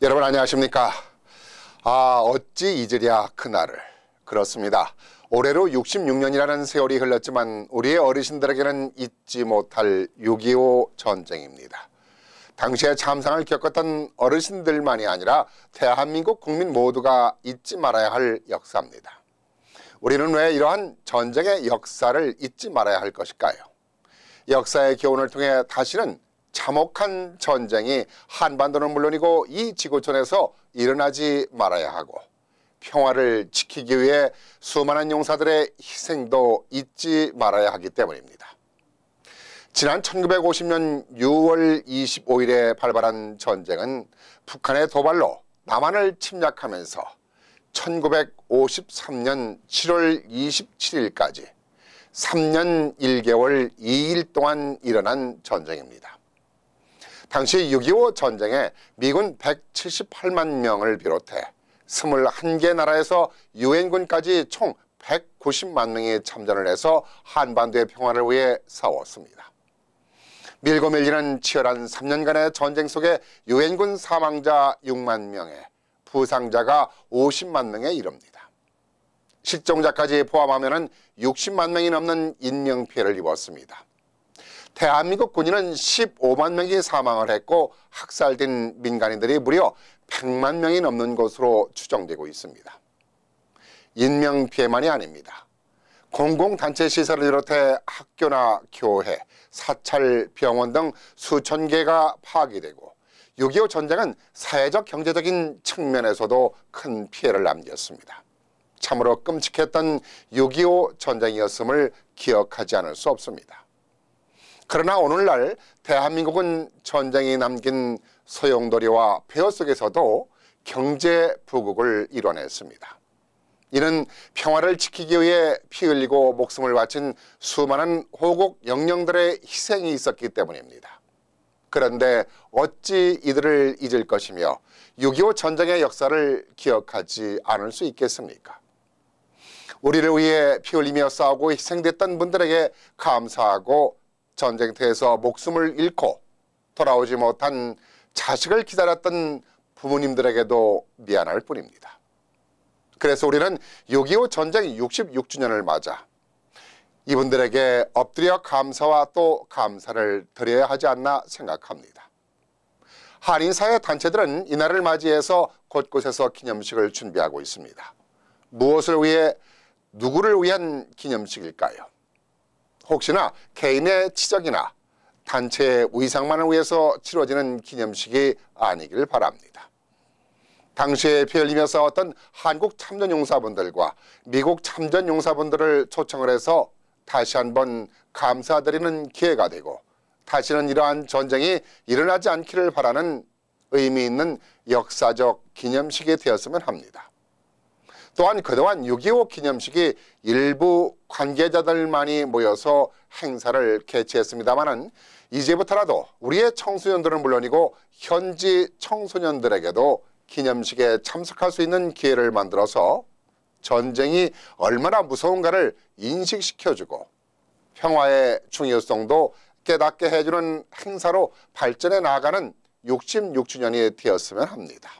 여러분 안녕하십니까? 아, 어찌 잊으랴 그날을. 그렇습니다. 올해로 66년이라는 세월이 흘렀지만 우리의 어르신들에게는 잊지 못할 6.25 전쟁입니다. 당시에 참상을 겪었던 어르신들만이 아니라 대한민국 국민 모두가 잊지 말아야 할 역사입니다. 우리는 왜 이러한 전쟁의 역사를 잊지 말아야 할 것일까요? 역사의 교훈을 통해 다시는 참혹한 전쟁이 한반도는 물론이고 이 지구촌에서 일어나지 말아야 하고 평화를 지키기 위해 수많은 용사들의 희생도 잊지 말아야 하기 때문입니다. 지난 1950년 6월 25일에 발발한 전쟁은 북한의 도발로 남한을 침략하면서 1953년 7월 27일까지 3년 1개월 2일 동안 일어난 전쟁입니다. 당시 6.25 전쟁에 미군 178만 명을 비롯해 21개 나라에서 유엔군까지 총 190만 명이 참전을 해서 한반도의 평화를 위해 싸웠습니다. 밀고 밀리는 치열한 3년간의 전쟁 속에 유엔군 사망자 6만 명에 부상자가 50만 명에 이릅니다. 실종자까지 포함하면 60만 명이 넘는 인명피해를 입었습니다. 대한민국 군인은 15만 명이 사망을 했고 학살된 민간인들이 무려 100만 명이 넘는 것으로 추정되고 있습니다. 인명피해만이 아닙니다. 공공단체 시설을 비롯해 학교나 교회, 사찰, 병원 등 수천 개가 파괴되고 6.25 전쟁은 사회적 경제적인 측면에서도 큰 피해를 남겼습니다. 참으로 끔찍했던 6.25 전쟁이었음을 기억하지 않을 수 없습니다. 그러나 오늘날 대한민국은 전쟁이 남긴 소용돌이와 폐허 속에서도 경제 부국을 이뤄냈습니다. 이는 평화를 지키기 위해 피 흘리고 목숨을 바친 수많은 호국 영령들의 희생이 있었기 때문입니다. 그런데 어찌 이들을 잊을 것이며 6.25 전쟁의 역사를 기억하지 않을 수 있겠습니까? 우리를 위해 피 흘리며 싸우고 희생됐던 분들에게 감사하고 전쟁터에서 목숨을 잃고 돌아오지 못한 자식을 기다렸던 부모님들에게도 미안할 뿐입니다. 그래서 우리는 6.25 전쟁 66주년을 맞아 이분들에게 엎드려 감사와 또 감사를 드려야 하지 않나 생각합니다. 한인사회 단체들은 이날을 맞이해서 곳곳에서 기념식을 준비하고 있습니다. 무엇을 위해 누구를 위한 기념식일까요? 혹시나 개인의 치적이나 단체의 위상만을 위해서 치러지는 기념식이 아니길 바랍니다. 당시에 피흘리며 싸웠던 한국 참전용사분들과 미국 참전용사분들을 초청을 해서 다시 한번 감사드리는 기회가 되고 다시는 이러한 전쟁이 일어나지 않기를 바라는 의미 있는 역사적 기념식이 되었으면 합니다. 또한 그동안 6.25 기념식이 일부 관계자들만이 모여서 행사를 개최했습니다마는 이제부터라도 우리의 청소년들은 물론이고 현지 청소년들에게도 기념식에 참석할 수 있는 기회를 만들어서 전쟁이 얼마나 무서운가를 인식시켜주고 평화의 중요성도 깨닫게 해주는 행사로 발전해 나가는 66주년이 되었으면 합니다.